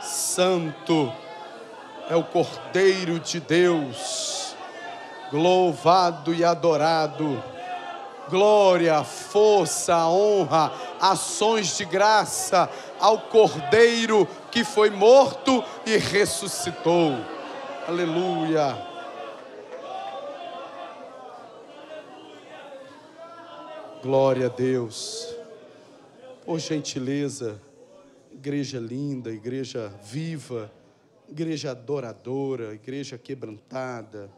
Santo é o Cordeiro de Deus, louvado e adorado. Glória, força, honra, ações de graça ao Cordeiro que foi morto e ressuscitou. Aleluia. Glória a Deus. Por gentileza igreja linda, igreja viva, igreja adoradora, igreja quebrantada,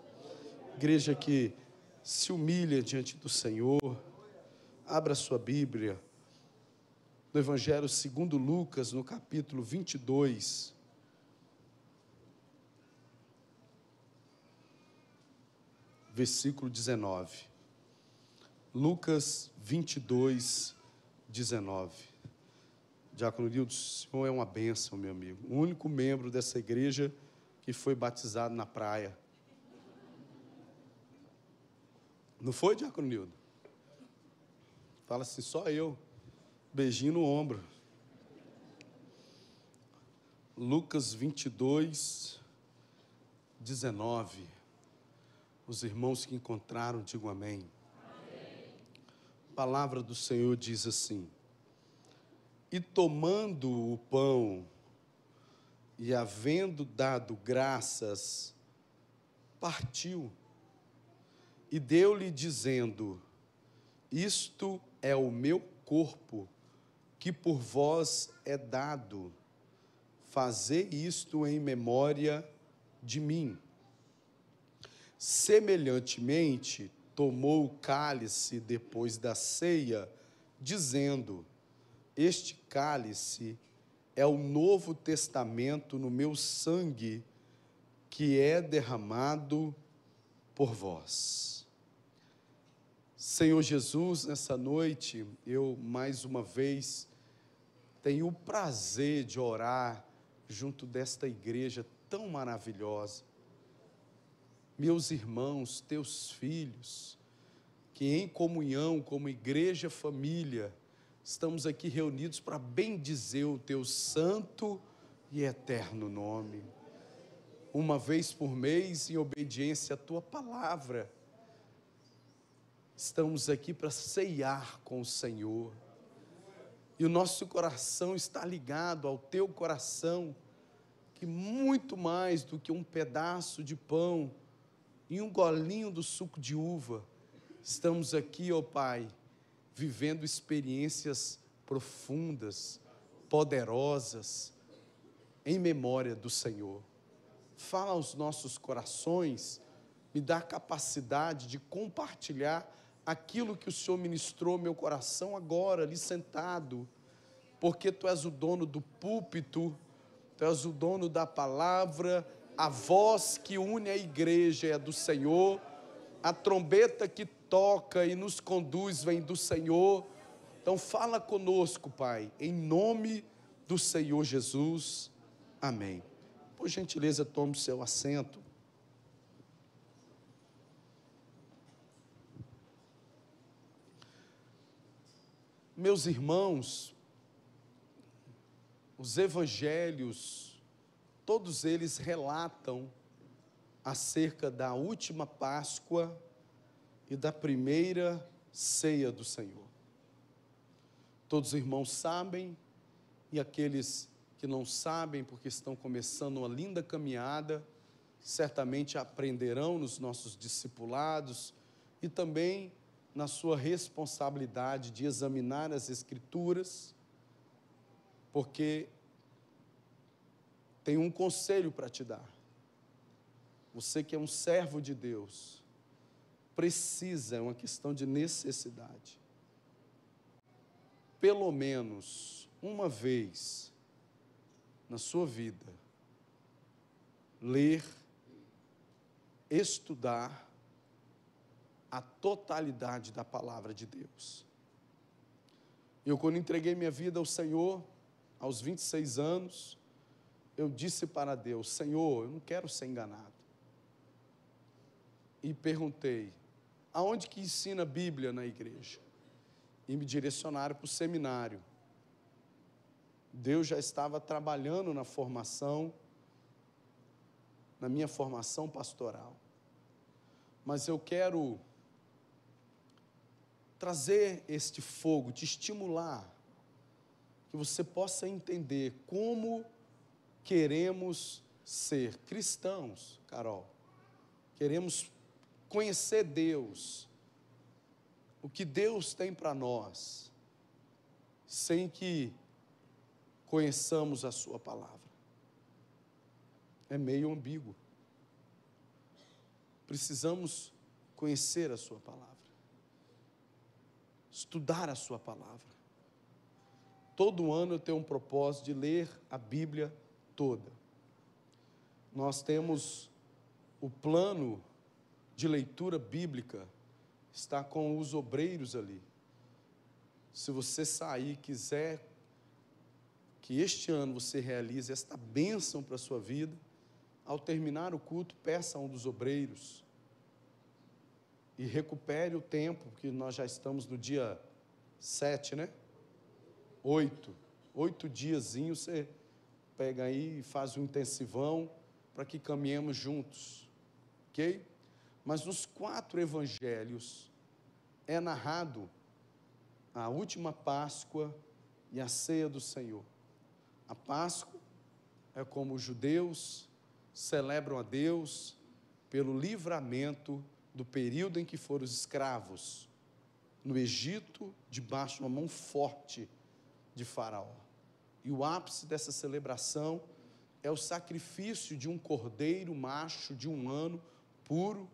igreja que se humilha diante do Senhor. Abra sua Bíblia no Evangelho segundo Lucas, no capítulo 22. Versículo 19. Lucas 22, 19. Diácono Nildo, o senhor é uma bênção, meu amigo. O único membro dessa igreja que foi batizado na praia. Não foi, Diácono Nildo? Fala assim, só eu. Beijinho no ombro. Lucas 22, 19. Os irmãos que encontraram, digam amém. amém. A palavra do Senhor diz assim: e tomando o pão e havendo dado graças, partiu e deu-lhe, dizendo: Isto é o meu corpo, que por vós é dado. Fazei isto em memória de mim. Semelhantemente, tomou o cálice depois da ceia, dizendo: este cálice é o novo testamento no meu sangue que é derramado por vós. Senhor Jesus, nessa noite, eu mais uma vez tenho o prazer de orar junto desta igreja tão maravilhosa. Meus irmãos, teus filhos, que em comunhão como igreja família, estamos aqui reunidos para bendizer o teu santo e eterno nome. Uma vez por mês, em obediência à tua palavra, estamos aqui para ceiar com o Senhor. E o nosso coração está ligado ao teu coração, que muito mais do que um pedaço de pão e um golinho do suco de uva, estamos aqui, ó oh Pai, vivendo experiências profundas, poderosas, em memória do Senhor. Fala aos nossos corações, me dá a capacidade de compartilhar aquilo que o Senhor ministrou meu coração agora, ali sentado, porque tu és o dono do púlpito, tu és o dono da palavra, a voz que une a igreja é a do Senhor, a trombeta que toca e nos conduz vem do Senhor. Então fala conosco, Pai, em nome do Senhor Jesus. Amém. Por gentileza, tome seu assento. Meus irmãos, os evangelhos, todos eles relatam acerca da última Páscoa e da primeira ceia do Senhor. Todos os irmãos sabem e aqueles que não sabem, porque estão começando uma linda caminhada, certamente aprenderão nos nossos discipulados e também na sua responsabilidade de examinar as Escrituras, porque tem um conselho para te dar. Você que é um servo de Deus, precisa, é uma questão de necessidade. Pelo menos uma vez na sua vida, ler, estudar a totalidade da palavra de Deus. Eu, quando entreguei minha vida ao Senhor, aos 26 anos, eu disse para Deus: Senhor, eu não quero ser enganado. E perguntei: aonde que ensina Bíblia na igreja? E me direcionaram para o seminário. Deus já estava trabalhando na formação, na minha formação pastoral. Mas eu quero trazer este fogo, te estimular, que você possa entender como queremos ser cristãos, Carol. Queremos conhecer Deus, o que Deus tem para nós, sem que conheçamos a Sua palavra. É meio ambíguo. Precisamos conhecer a Sua palavra, estudar a Sua palavra. Todo ano eu tenho um propósito de ler a Bíblia toda. Nós temos o plano de leitura bíblica está com os obreiros ali. Se você sair e quiser que este ano você realize esta bênção para a sua vida, ao terminar o culto, peça a um dos obreiros e recupere o tempo, porque nós já estamos no dia 7, né? 8. Oito diazinhos você pega aí e faz um intensivão para que caminhemos juntos. Ok? Mas nos quatro evangelhos é narrado a última Páscoa e a ceia do Senhor. A Páscoa é como os judeus celebram a Deus pelo livramento do período em que foram escravos no Egito, debaixo de uma mão forte de Faraó. E o ápice dessa celebração é o sacrifício de um cordeiro macho de um ano, puro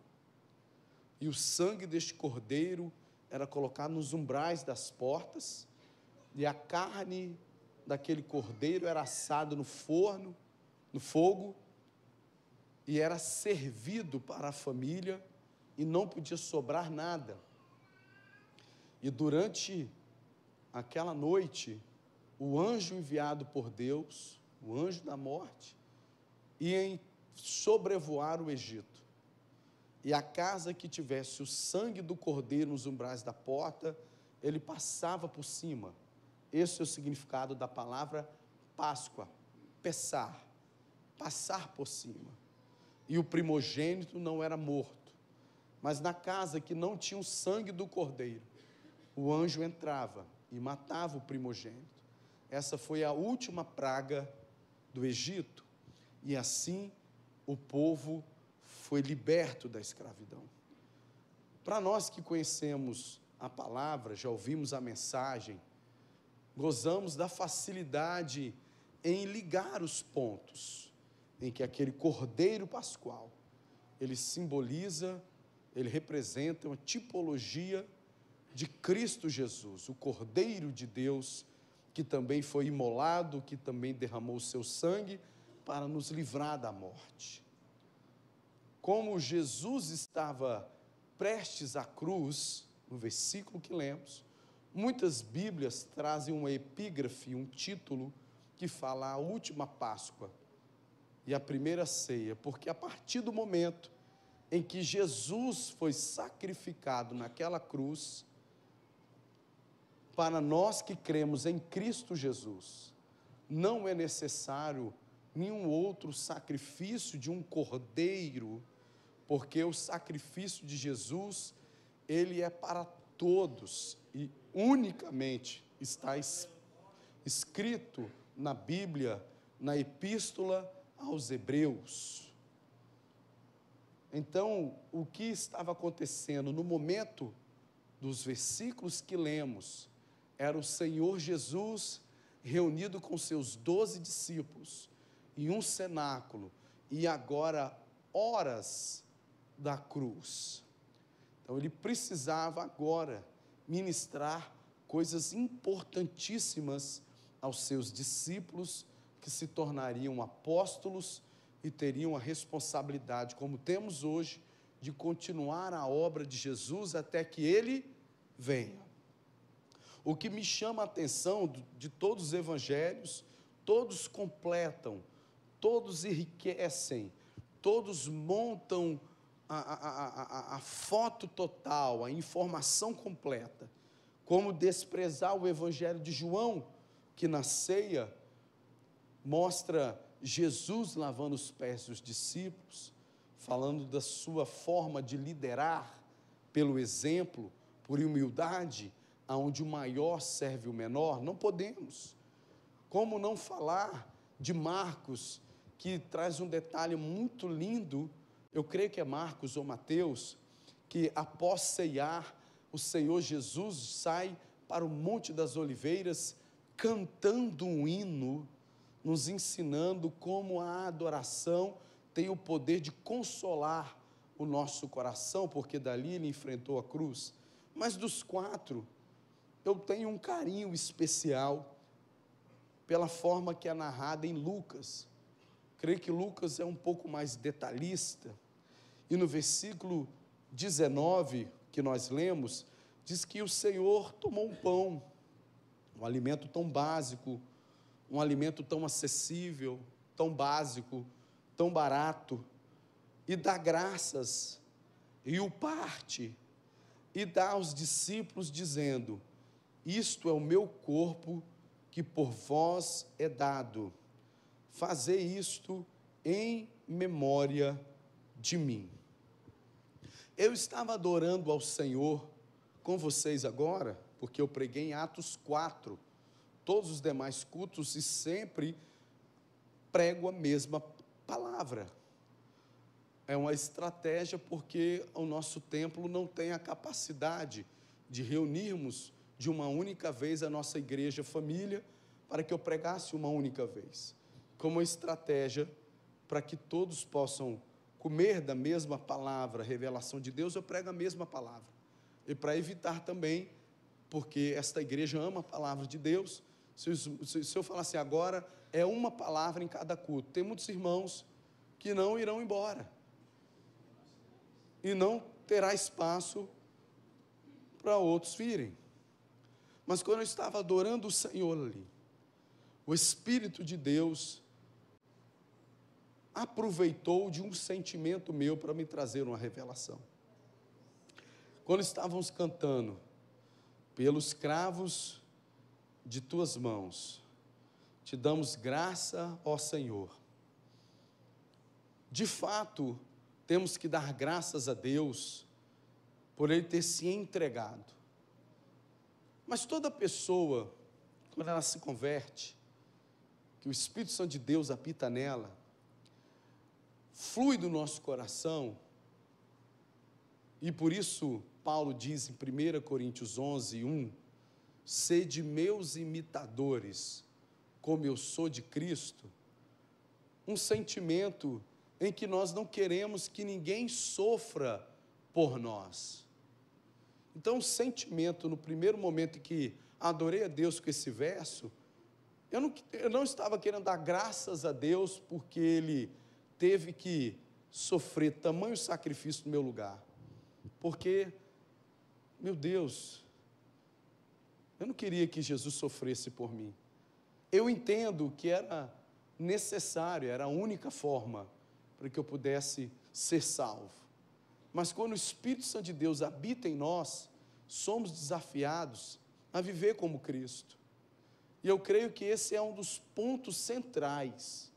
e o sangue deste cordeiro era colocado nos umbrais das portas, e a carne daquele cordeiro era assada no forno, no fogo, e era servido para a família, e não podia sobrar nada. E durante aquela noite, o anjo enviado por Deus, o anjo da morte, ia sobrevoar o Egito e a casa que tivesse o sangue do cordeiro nos umbrais da porta, ele passava por cima. Esse é o significado da palavra Páscoa, passar, passar por cima. E o primogênito não era morto, mas na casa que não tinha o sangue do cordeiro, o anjo entrava e matava o primogênito. Essa foi a última praga do Egito, e assim o povo foi liberto da escravidão. Para nós que conhecemos a palavra, já ouvimos a mensagem, gozamos da facilidade em ligar os pontos em que aquele cordeiro pascual ele simboliza, ele representa uma tipologia de Cristo Jesus, o cordeiro de Deus que também foi imolado, que também derramou o seu sangue para nos livrar da morte como Jesus estava prestes à cruz, no versículo que lemos, muitas Bíblias trazem uma epígrafe, um título que fala a última Páscoa e a primeira ceia, porque a partir do momento em que Jesus foi sacrificado naquela cruz, para nós que cremos em Cristo Jesus, não é necessário nenhum outro sacrifício de um cordeiro porque o sacrifício de Jesus, ele é para todos e unicamente está es, escrito na Bíblia, na epístola aos Hebreus. Então, o que estava acontecendo no momento dos versículos que lemos, era o Senhor Jesus reunido com seus doze discípulos em um cenáculo, e agora, horas da cruz. Então ele precisava agora ministrar coisas importantíssimas aos seus discípulos que se tornariam apóstolos e teriam a responsabilidade, como temos hoje, de continuar a obra de Jesus até que ele venha. O que me chama a atenção de todos os evangelhos, todos completam, todos enriquecem, todos montam a, a, a, foto total, a informação completa. Como desprezar o Evangelho de João, que na ceia mostra Jesus lavando os pés dos discípulos, falando da sua forma de liderar pelo exemplo, por humildade, aonde o maior serve o menor, não podemos. Como não falar de Marcos, que traz um detalhe muito lindo eu creio que é Marcos ou Mateus, que após ceiar, o Senhor Jesus sai para o Monte das Oliveiras cantando um hino, nos ensinando como a adoração tem o poder de consolar o nosso coração, porque dali ele enfrentou a cruz. Mas dos quatro, eu tenho um carinho especial pela forma que é narrada em Lucas. Creio que Lucas é um pouco mais detalhista, e no versículo 19 que nós lemos, diz que o Senhor tomou um pão, um alimento tão básico, um alimento tão acessível, tão básico, tão barato, e dá graças, e o parte, e dá aos discípulos, dizendo: Isto é o meu corpo que por vós é dado, fazei isto em memória de mim. Eu estava adorando ao Senhor com vocês agora, porque eu preguei em Atos 4, todos os demais cultos e sempre prego a mesma palavra. É uma estratégia porque o nosso templo não tem a capacidade de reunirmos de uma única vez a nossa igreja família para que eu pregasse uma única vez, como estratégia para que todos possam comer da mesma palavra, revelação de Deus, eu prego a mesma palavra. E para evitar também, porque esta igreja ama a palavra de Deus, se, se, se eu assim, agora, é uma palavra em cada culto. Tem muitos irmãos que não irão embora. E não terá espaço para outros virem. Mas quando eu estava adorando o Senhor ali, o Espírito de Deus aproveitou de um sentimento meu para me trazer uma revelação. Quando estávamos cantando, pelos cravos de tuas mãos, te damos graça, ó Senhor. De fato, temos que dar graças a Deus por Ele ter se entregado. Mas toda pessoa, quando ela se converte, que o Espírito Santo de Deus apita nela, flui do nosso coração. E por isso, Paulo diz em 1 Coríntios 11, 1: Sede meus imitadores, como eu sou de Cristo. Um sentimento em que nós não queremos que ninguém sofra por nós. Então, o sentimento, no primeiro momento que adorei a Deus com esse verso, eu não, eu não estava querendo dar graças a Deus porque Ele teve que sofrer tamanho sacrifício no meu lugar. Porque, meu Deus, eu não queria que Jesus sofresse por mim. Eu entendo que era necessário, era a única forma para que eu pudesse ser salvo. Mas quando o Espírito Santo de Deus habita em nós, somos desafiados a viver como Cristo. E eu creio que esse é um dos pontos centrais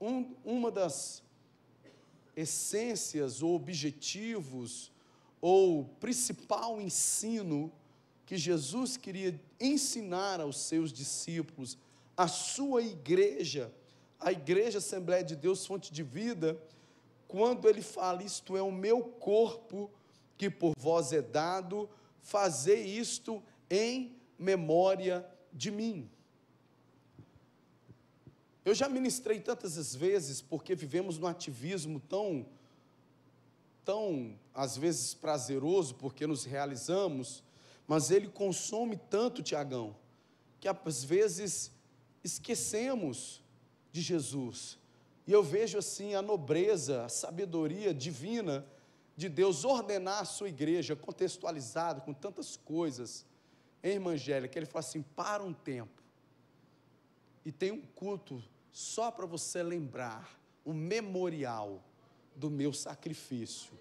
um, uma das essências ou objetivos ou principal ensino que Jesus queria ensinar aos seus discípulos, à sua igreja, a igreja Assembleia de Deus Fonte de Vida, quando ele fala: Isto é o meu corpo que por vós é dado, fazer isto em memória de mim. Eu já ministrei tantas vezes porque vivemos num ativismo tão, tão às vezes prazeroso porque nos realizamos, mas ele consome tanto, Tiagão, que às vezes esquecemos de Jesus. E eu vejo assim a nobreza, a sabedoria divina de Deus ordenar a sua igreja, contextualizada com tantas coisas. Em que ele fala assim: para um tempo. E tem um culto só para você lembrar o memorial do meu sacrifício.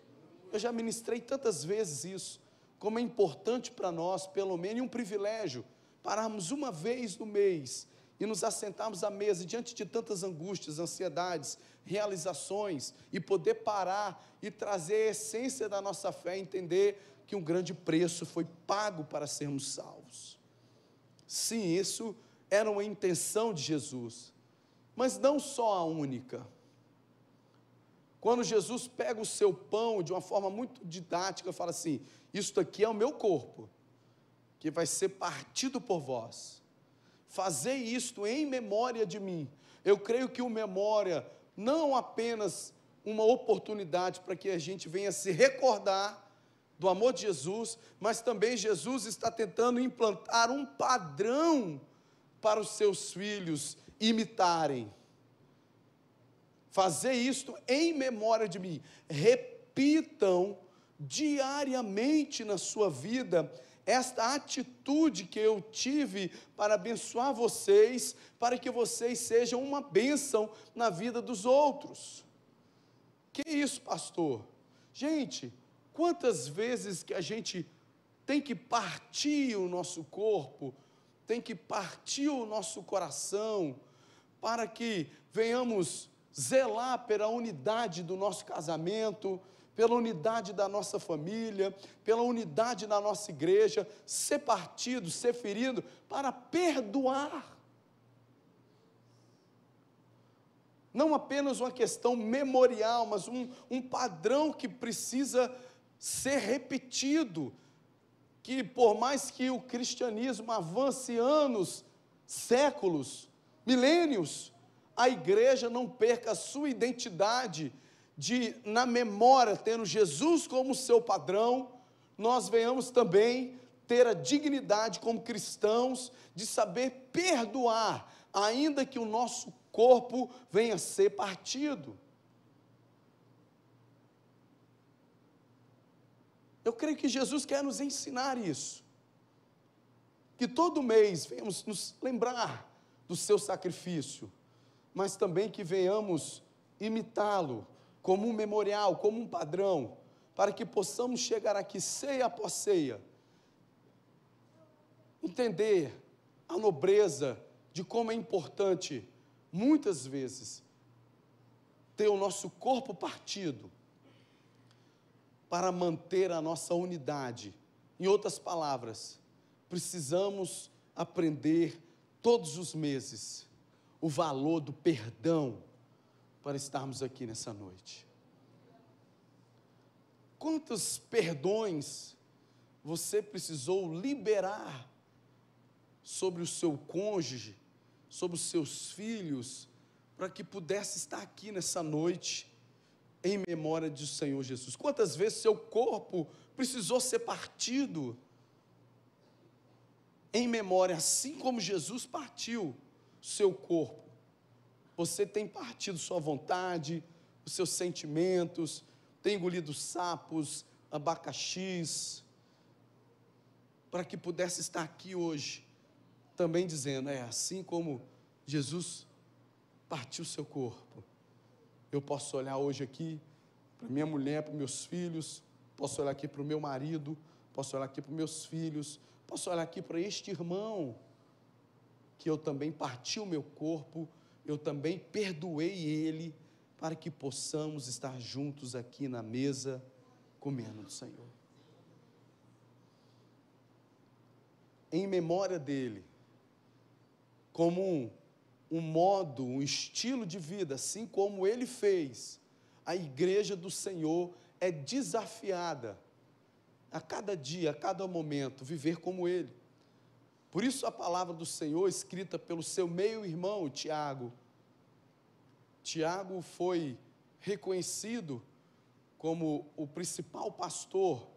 Eu já ministrei tantas vezes isso, como é importante para nós, pelo menos, um privilégio, pararmos uma vez no mês e nos assentarmos à mesa diante de tantas angústias, ansiedades, realizações e poder parar e trazer a essência da nossa fé, entender que um grande preço foi pago para sermos salvos. Sim, isso era uma intenção de Jesus mas não só a única. Quando Jesus pega o seu pão de uma forma muito didática, fala assim: Isto aqui é o meu corpo, que vai ser partido por vós. Fazei isto em memória de mim. Eu creio que o memória não apenas uma oportunidade para que a gente venha se recordar do amor de Jesus, mas também Jesus está tentando implantar um padrão para os seus filhos imitarem. Fazer isto em memória de mim. Repitam diariamente na sua vida esta atitude que eu tive para abençoar vocês, para que vocês sejam uma bênção na vida dos outros. Que isso, pastor? Gente, quantas vezes que a gente tem que partir o nosso corpo, tem que partir o nosso coração, para que venhamos zelar pela unidade do nosso casamento, pela unidade da nossa família, pela unidade da nossa igreja, ser partido, ser ferido, para perdoar. Não apenas uma questão memorial, mas um, um padrão que precisa ser repetido. Que por mais que o cristianismo avance anos, séculos, milênios, a igreja não perca a sua identidade de, na memória, tendo Jesus como seu padrão, nós venhamos também ter a dignidade como cristãos de saber perdoar, ainda que o nosso corpo venha a ser partido. Eu creio que Jesus quer nos ensinar isso. Que todo mês venhamos nos lembrar do seu sacrifício, mas também que venhamos imitá-lo como um memorial, como um padrão, para que possamos chegar aqui ceia após ceia, entender a nobreza de como é importante, muitas vezes, ter o nosso corpo partido para manter a nossa unidade. Em outras palavras, precisamos aprender todos os meses o valor do perdão para estarmos aqui nessa noite. Quantos perdões você precisou liberar sobre o seu cônjuge, sobre os seus filhos, para que pudesse estar aqui nessa noite em memória do Senhor Jesus? Quantas vezes seu corpo precisou ser partido? em memória, assim como Jesus partiu seu corpo. Você tem partido sua vontade, os seus sentimentos, tem engolido sapos, abacaxis, para que pudesse estar aqui hoje, também dizendo: é assim como Jesus partiu seu corpo. Eu posso olhar hoje aqui para minha mulher, para meus filhos, posso olhar aqui para o meu marido, posso olhar aqui para meus filhos, posso olhar aqui para este irmão que eu também parti o meu corpo, eu também perdoei ele, para que possamos estar juntos aqui na mesa comendo do Senhor. Em memória dele, como um, um modo, um estilo de vida, assim como ele fez, a igreja do Senhor é desafiada a cada dia, a cada momento, viver como ele. Por isso a palavra do Senhor, escrita pelo seu meio-irmão Tiago. Tiago foi reconhecido como o principal pastor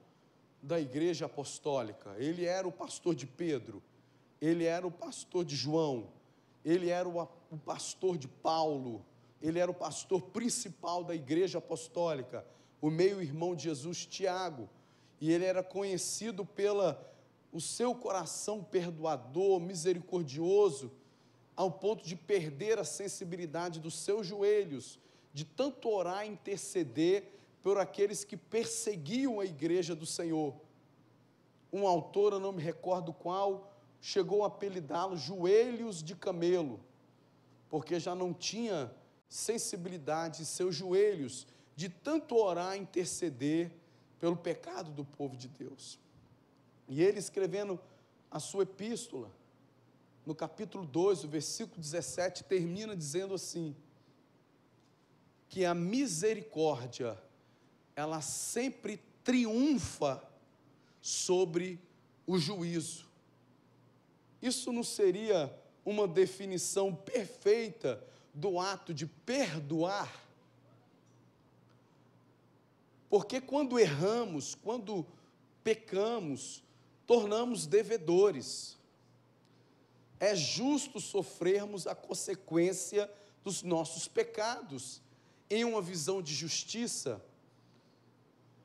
da igreja apostólica. Ele era o pastor de Pedro, ele era o pastor de João, ele era o, pastor de Paulo, ele era o pastor principal da igreja apostólica, o meio-irmão de Jesus, Tiago e ele era conhecido pela o seu coração perdoador, misericordioso, ao ponto de perder a sensibilidade dos seus joelhos, de tanto orar e interceder por aqueles que perseguiam a igreja do Senhor. Um autor, eu não me recordo qual, chegou a apelidá-lo Joelhos de Camelo, porque já não tinha sensibilidade em seus joelhos, de tanto orar e interceder pelo pecado do povo de Deus. E ele escrevendo a sua epístola, no capítulo 2, o versículo 17, termina dizendo assim: que a misericórdia, ela sempre triunfa sobre o juízo. Isso não seria uma definição perfeita do ato de perdoar? Porque quando erramos, quando pecamos, tornamos devedores. É justo sofrermos a consequência dos nossos pecados em uma visão de justiça,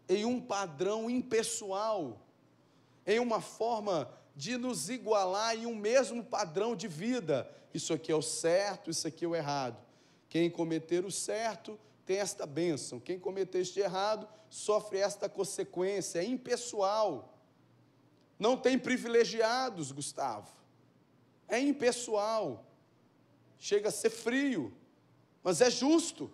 em um padrão impessoal, em uma forma de nos igualar em um mesmo padrão de vida. Isso aqui é o certo, isso aqui é o errado. Quem cometer o certo tem esta bênção. Quem cometeu este errado sofre esta consequência. É impessoal. Não tem privilegiados, Gustavo. É impessoal. Chega a ser frio, mas é justo.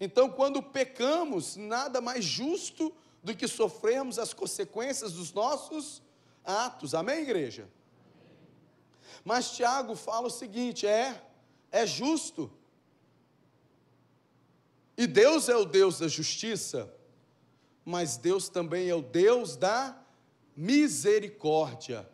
Então, quando pecamos, nada mais justo do que sofrermos as consequências dos nossos atos. Amém, igreja? Mas Tiago fala o seguinte: é, é justo e Deus é o Deus da justiça, mas Deus também é o Deus da misericórdia.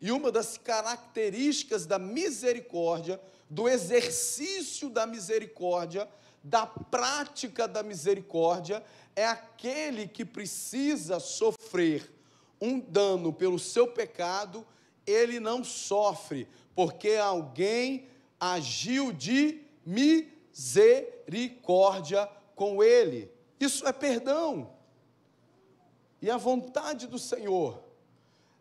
E uma das características da misericórdia, do exercício da misericórdia, da prática da misericórdia, é aquele que precisa sofrer um dano pelo seu pecado, ele não sofre, porque alguém agiu de misericórdia misericórdia com ele. Isso é perdão. E a vontade do Senhor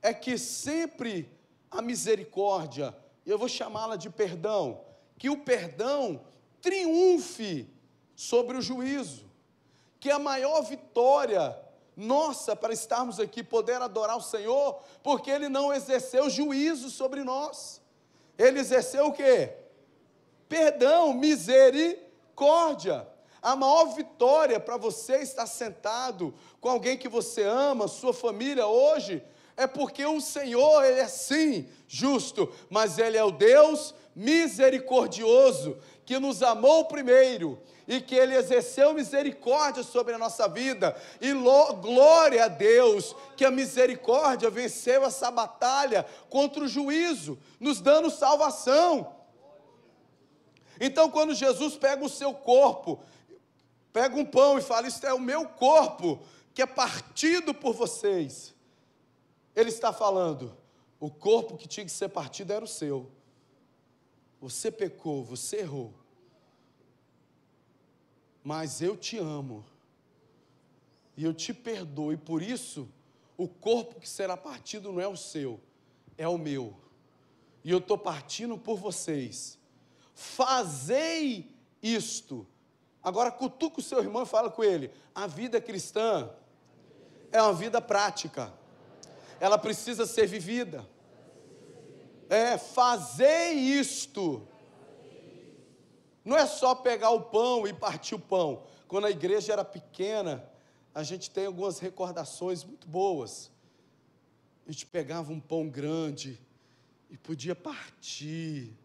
é que sempre a misericórdia, e eu vou chamá-la de perdão, que o perdão triunfe sobre o juízo, que a maior vitória nossa para estarmos aqui, poder adorar o Senhor, porque Ele não exerceu juízo sobre nós, Ele exerceu o quê? perdão, misericórdia. A maior vitória para você estar sentado com alguém que você ama, sua família hoje, é porque o Senhor, Ele é sim justo, mas Ele é o Deus misericordioso, que nos amou primeiro e que Ele exerceu misericórdia sobre a nossa vida. E glória a Deus que a misericórdia venceu essa batalha contra o juízo, nos dando salvação. Então, quando Jesus pega o seu corpo, pega um pão e fala: Isso é o meu corpo que é partido por vocês. Ele está falando: O corpo que tinha que ser partido era o seu. Você pecou, você errou. Mas eu te amo. E eu te perdoo. E por isso, o corpo que será partido não é o seu, é o meu. E eu estou partindo por vocês fazei isto. Agora cutuca o seu irmão e fala com ele: a vida cristã é uma vida prática, ela precisa ser vivida. É, fazei isto. Não é só pegar o pão e partir o pão. Quando a igreja era pequena, a gente tem algumas recordações muito boas. A gente pegava um pão grande e podia partir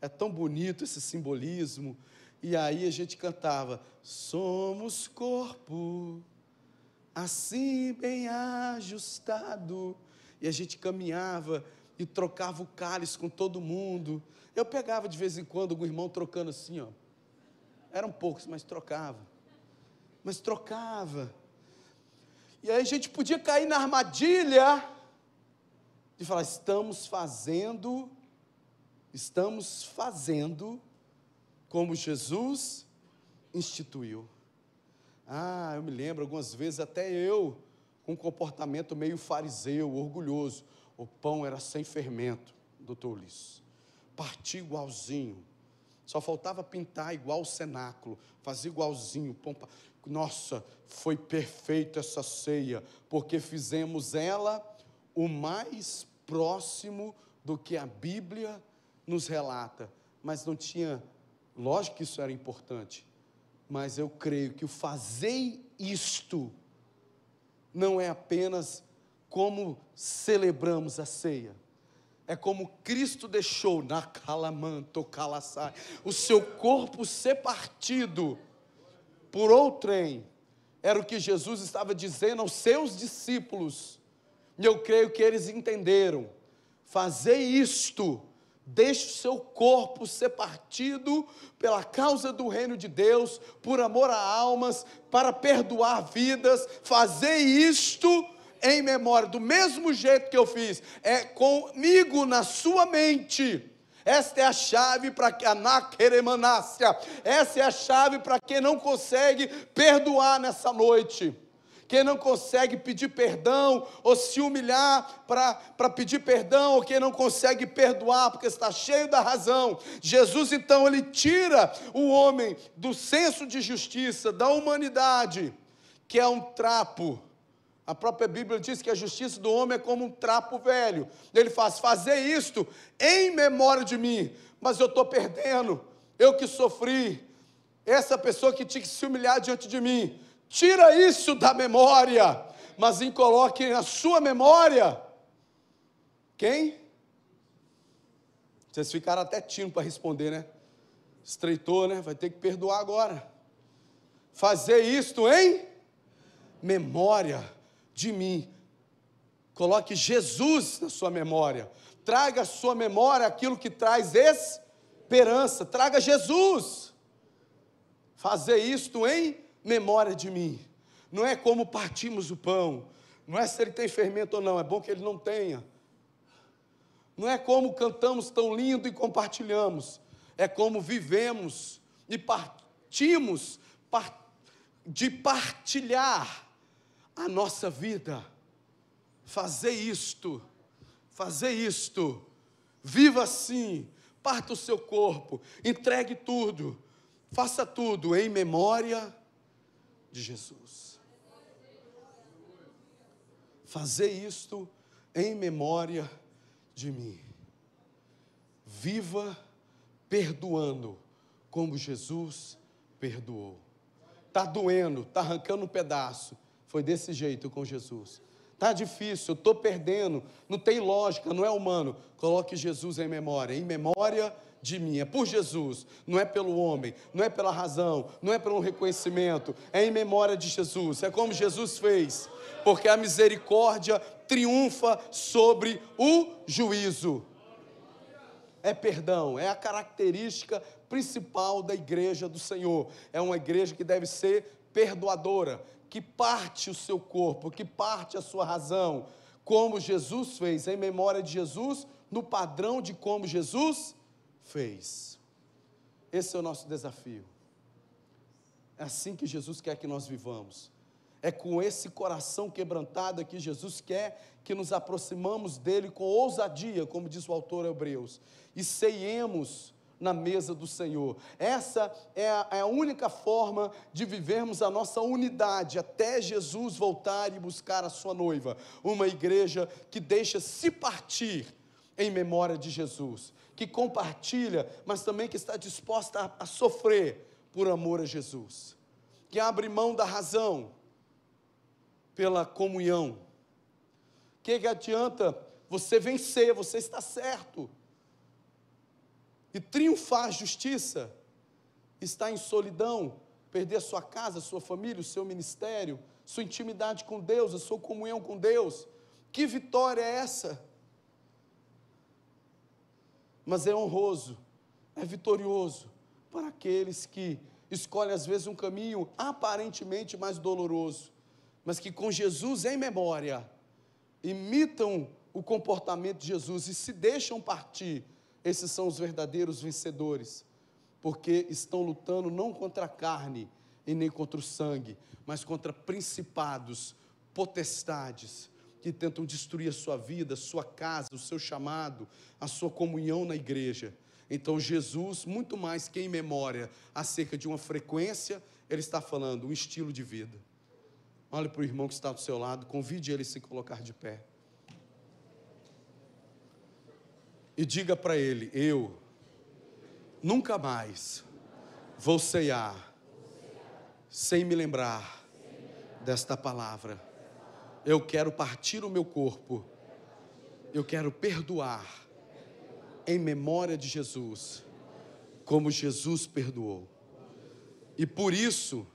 é tão bonito esse simbolismo. E aí a gente cantava: Somos corpo, assim bem ajustado. E a gente caminhava e trocava o cálice com todo mundo. Eu pegava de vez em quando algum irmão trocando assim, ó. Eram poucos, mas trocava. Mas trocava. E aí a gente podia cair na armadilha de falar: estamos fazendo Estamos fazendo como Jesus instituiu. Ah, eu me lembro algumas vezes até eu com um comportamento meio fariseu, orgulhoso. O pão era sem fermento, doutor Ulisses. Parti igualzinho. Só faltava pintar igual o cenáculo, fazer igualzinho. Pompa. Nossa, foi perfeita essa ceia, porque fizemos ela o mais próximo do que a Bíblia nos relata, mas não tinha. Lógico que isso era importante, mas eu creio que o fazer isto não é apenas como celebramos a ceia. É como Cristo deixou na calamanto calassai o seu corpo ser partido por outrem. Era o que Jesus estava dizendo aos seus discípulos. E eu creio que eles entenderam. Fazer isto Deixe o seu corpo ser partido pela causa do reino de Deus, por amor a almas, para perdoar vidas. Fazer isto em memória, do mesmo jeito que eu fiz, é comigo na sua mente. Esta é a chave para que a naqueremanássia. Essa é a chave para quem não consegue perdoar nessa noite. Quem não consegue pedir perdão ou se humilhar para pedir perdão, ou quem não consegue perdoar porque está cheio da razão. Jesus então ele tira o homem do senso de justiça, da humanidade, que é um trapo. A própria Bíblia diz que a justiça do homem é como um trapo velho. Ele faz fazer isto em memória de mim, mas eu estou perdendo. Eu que sofri, essa pessoa que tinha que se humilhar diante de mim, Tira isso da memória, mas e coloque na sua memória. Quem? Vocês ficaram até tímidos para responder, né? Estreitou, né? Vai ter que perdoar agora. Fazer isto em memória de mim. Coloque Jesus na sua memória. Traga à sua memória aquilo que traz esperança. Traga Jesus. Fazer isto em memória de mim. Não é como partimos o pão. Não é se ele tem fermento ou não, é bom que ele não tenha. Não é como cantamos tão lindo e compartilhamos. É como vivemos e partimos de partilhar a nossa vida. Fazer isto, fazer isto. Viva assim, parta o seu corpo, entregue tudo, faça tudo em memória de Jesus. Fazer isto em memória de mim. Viva perdoando como Jesus perdoou. Tá doendo, tá arrancando um pedaço. Foi desse jeito com Jesus. Tá difícil, eu tô perdendo, não tem lógica, não é humano. Coloque Jesus em memória, em memória de de mim. É por Jesus, não é pelo homem, não é pela razão, não é pelo reconhecimento, é em memória de Jesus. É como Jesus fez, porque a misericórdia triunfa sobre o juízo. É perdão, é a característica principal da igreja do Senhor. É uma igreja que deve ser perdoadora, que parte o seu corpo, que parte a sua razão, como Jesus fez, é em memória de Jesus, no padrão de como Jesus fez. Esse é o nosso desafio. É assim que Jesus quer que nós vivamos. É com esse coração quebrantado que Jesus quer que nos aproximamos dele com ousadia, como diz o autor Hebreus, e ceiemos na mesa do Senhor. Essa é a, é a, única forma de vivermos a nossa unidade até Jesus voltar e buscar a sua noiva. Uma igreja que deixa se partir em memória de Jesus que compartilha, mas também que está disposta a, a sofrer por amor a Jesus, que abre mão da razão pela comunhão. Que que adianta você vencer, você está certo. E triunfar a justiça está em solidão, perder sua casa, sua família, o seu ministério, sua intimidade com Deus, a sua comunhão com Deus. Que vitória é essa? mas é honroso, é vitorioso para aqueles que escolhem às vezes um caminho aparentemente mais doloroso, mas que com Jesus em memória imitam o comportamento de Jesus e se deixam partir. Esses são os verdadeiros vencedores, porque estão lutando não contra a carne e nem contra o sangue, mas contra principados, potestades que tentam destruir a sua vida, a sua casa, o seu chamado, a sua comunhão na igreja. Então, Jesus, muito mais que em memória acerca de uma frequência, ele está falando um estilo de vida. Olhe para o irmão que está do seu lado, convide ele a se colocar de pé. E diga para ele: Eu nunca mais vou ceiar sem me lembrar desta palavra eu quero partir o meu corpo. Eu quero perdoar em memória de Jesus, como Jesus perdoou. E por isso,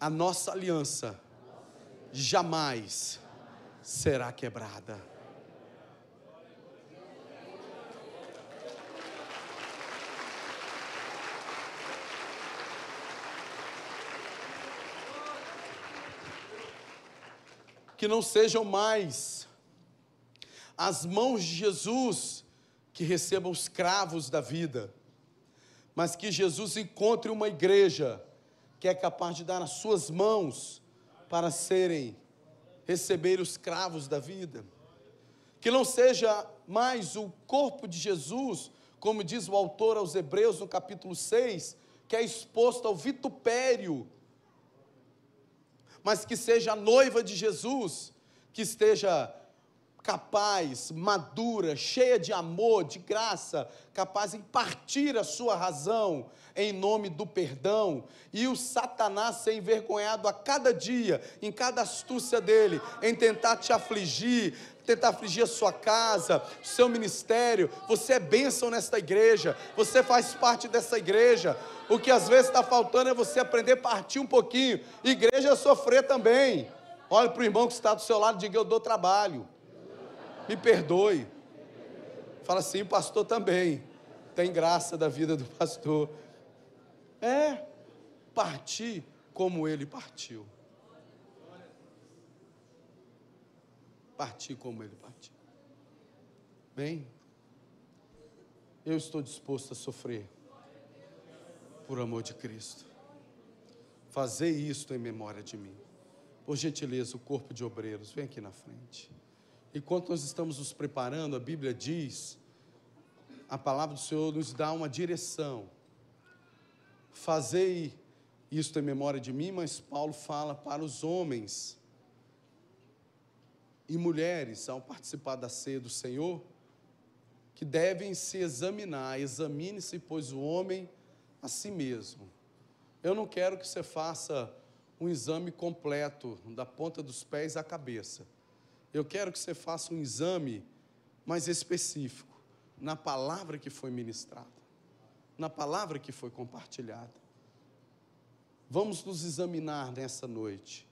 a nossa aliança jamais será quebrada. que não sejam mais as mãos de Jesus que recebam os cravos da vida, mas que Jesus encontre uma igreja que é capaz de dar as suas mãos para serem receber os cravos da vida. Que não seja mais o corpo de Jesus, como diz o autor aos Hebreus no capítulo 6, que é exposto ao vitupério mas que seja a noiva de Jesus, que esteja capaz, madura, cheia de amor, de graça, capaz em partir a sua razão em nome do perdão, e o Satanás ser envergonhado a cada dia, em cada astúcia dele, em tentar te afligir, tentar afligir a sua casa, o seu ministério. Você é bênção nesta igreja, você faz parte dessa igreja. O que às vezes está faltando é você aprender a partir um pouquinho. Igreja é sofrer também. Olhe para o irmão que está do seu lado e diga: Eu dou trabalho. Me perdoe. Fala assim: o pastor também. Tem graça da vida do pastor. É partir como ele partiu. partir como ele partiu. Bem, eu estou disposto a sofrer por amor de Cristo. Fazei isto em memória de mim. Por gentileza, o corpo de obreiros, vem aqui na frente. Enquanto nós estamos nos preparando, a Bíblia diz, a palavra do Senhor nos dá uma direção. Fazei isto em memória de mim, mas Paulo fala para os homens e mulheres, ao participar da ceia do Senhor, que devem se examinar. Examine-se, pois, o homem a si mesmo. Eu não quero que você faça um exame completo, da ponta dos pés à cabeça. Eu quero que você faça um exame mais específico, na palavra que foi ministrada, na palavra que foi compartilhada. Vamos nos examinar nessa noite,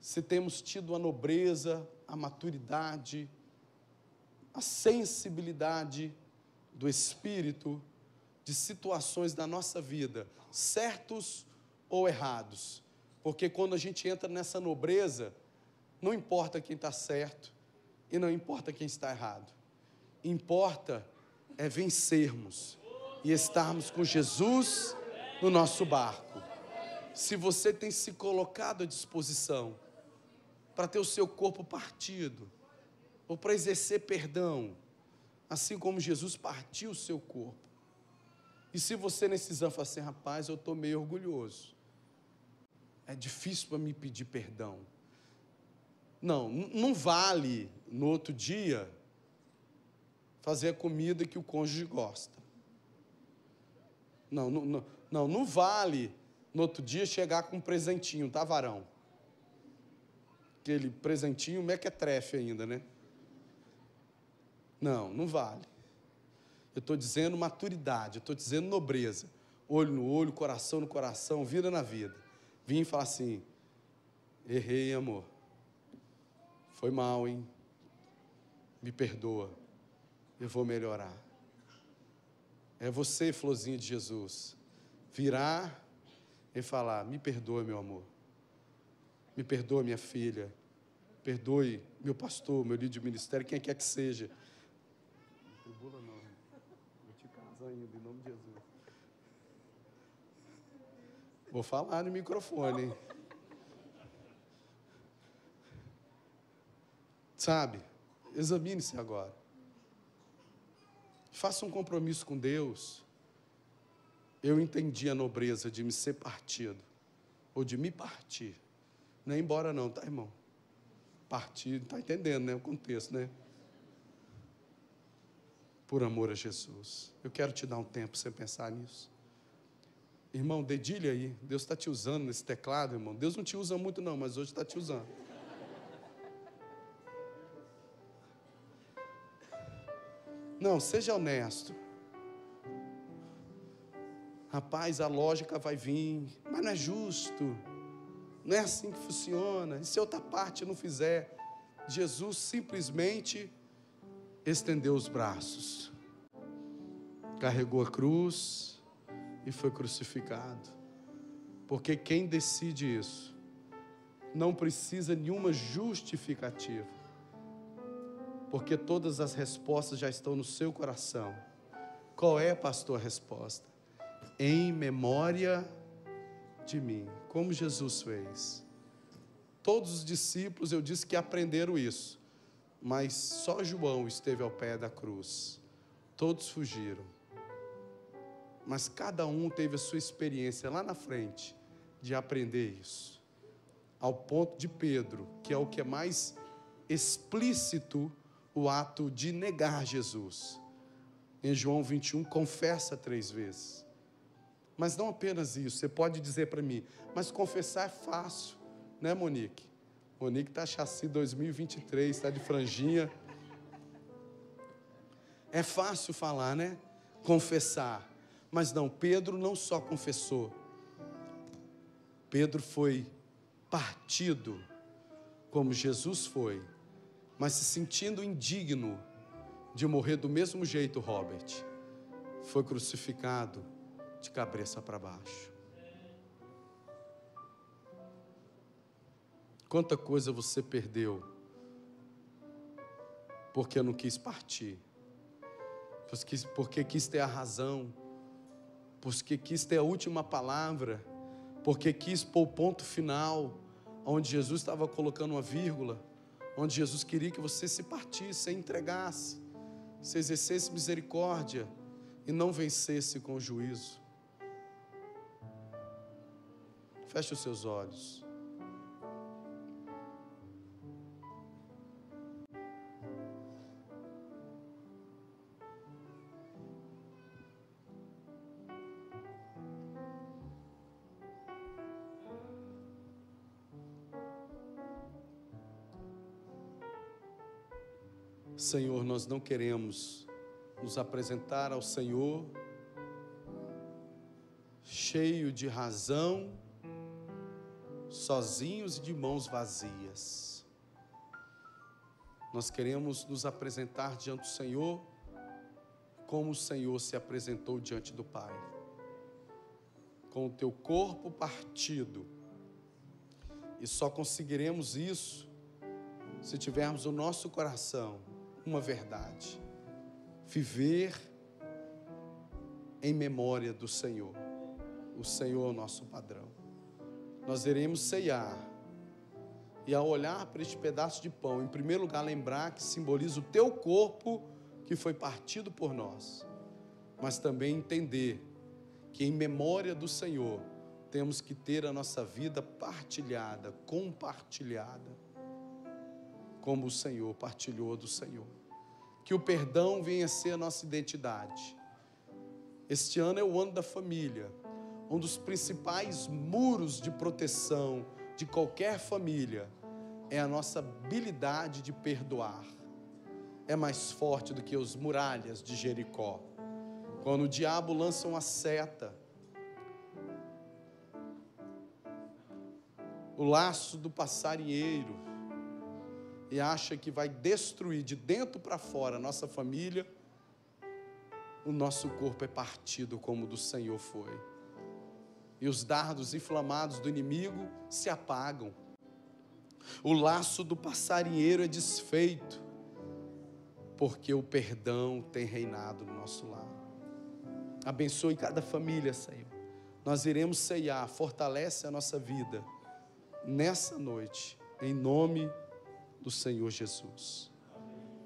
se temos tido a nobreza, a maturidade, a sensibilidade do espírito de situações da nossa vida, certos ou errados. Porque quando a gente entra nessa nobreza, não importa quem está certo e não importa quem está errado. Importa é vencermos e estarmos com Jesus no nosso barco. Se você tem se colocado à disposição, para ter o seu corpo partido, ou para exercer perdão, assim como Jesus partiu o seu corpo. E se você nesse exame fala assim, rapaz, eu estou meio orgulhoso, é difícil para me pedir perdão. Não, não vale no outro dia fazer a comida que o cônjuge gosta. Não, não, não, não, vale no outro dia chegar com um presentinho, tá, varão? aquele presentinho mequetrefe ainda, né? Não, não vale. Eu estou dizendo maturidade, eu estou dizendo nobreza. Olho no olho, coração no coração, vida na vida. Vim e falar assim: errei, amor. Foi mal, hein? Me perdoa. Eu vou melhorar. É você, florzinha de Jesus, virar e falar: me perdoa, meu amor. Me perdoe, minha filha. Perdoe, meu pastor, meu líder de ministério, quem é quer é que seja. Não tem bula, não. Vou te casar ainda, em nome de Jesus. Vou falar no microfone. Hein? Sabe? Examine-se agora. Faça um compromisso com Deus. Eu entendi a nobreza de me ser partido ou de me partir não é embora não, tá, irmão? Partido, tá entendendo, né? O contexto, né? Por amor a Jesus. Eu quero te dar um tempo sem pensar nisso. Irmão, dedilha aí. Deus está te usando nesse teclado, irmão. Deus não te usa muito, não, mas hoje está te usando. Não, seja honesto. Rapaz, a lógica vai vir, mas não é justo. Não é assim que funciona. E se outra parte não fizer? Jesus simplesmente estendeu os braços, carregou a cruz e foi crucificado. Porque quem decide isso não precisa nenhuma justificativa, porque todas as respostas já estão no seu coração. Qual é, pastor, a resposta? Em memória de mim como Jesus fez. Todos os discípulos, eu disse que aprenderam isso, mas só João esteve ao pé da cruz. Todos fugiram. Mas cada um teve a sua experiência lá na frente de aprender isso. Ao ponto de Pedro, que é o que é mais explícito o ato de negar Jesus. Em João 21, confessa três vezes. Mas não apenas isso, você pode dizer para mim, mas confessar é fácil, né, Monique? Monique está chassi 2023, está de franjinha. É fácil falar, né? Confessar. Mas não, Pedro não só confessou. Pedro foi partido como Jesus foi, mas se sentindo indigno de morrer do mesmo jeito, Robert, foi crucificado de cabeça para baixo. Quanta coisa você perdeu porque não quis partir, porque quis ter a razão, porque quis ter a última palavra, porque quis pôr o ponto final, onde Jesus estava colocando uma vírgula, onde Jesus queria que você se partisse, se entregasse, se exercesse misericórdia e não vencesse com juízo. Feche os seus olhos. Senhor, nós não queremos nos apresentar ao Senhor cheio de razão sozinhos e de mãos vazias. Nós queremos nos apresentar diante do Senhor como o Senhor se apresentou diante do Pai. Com o teu corpo partido. E só conseguiremos isso se tivermos no nosso coração uma verdade. Viver em memória do Senhor. O Senhor é o nosso padrão nós iremos ceiar. E ao olhar para este pedaço de pão, em primeiro lugar, lembrar que simboliza o teu corpo que foi partido por nós, mas também entender que, em memória do Senhor, temos que ter a nossa vida partilhada, compartilhada, como o Senhor partilhou do Senhor. Que o perdão venha a ser a nossa identidade. Este ano é o ano da família, um dos principais muros de proteção de qualquer família é a nossa habilidade de perdoar. É mais forte do que as muralhas de Jericó. Quando o diabo lança uma seta, o laço do passarinheiro, e acha que vai destruir de dentro para fora a nossa família, o nosso corpo é partido como o do Senhor foi e os dardos inflamados do inimigo se apagam. O laço do passarinheiro é desfeito, porque o perdão tem reinado no nosso lar. Abençoe cada família, Senhor. Nós iremos ceiar, fortalece a nossa vida nessa noite, em nome do Senhor Jesus.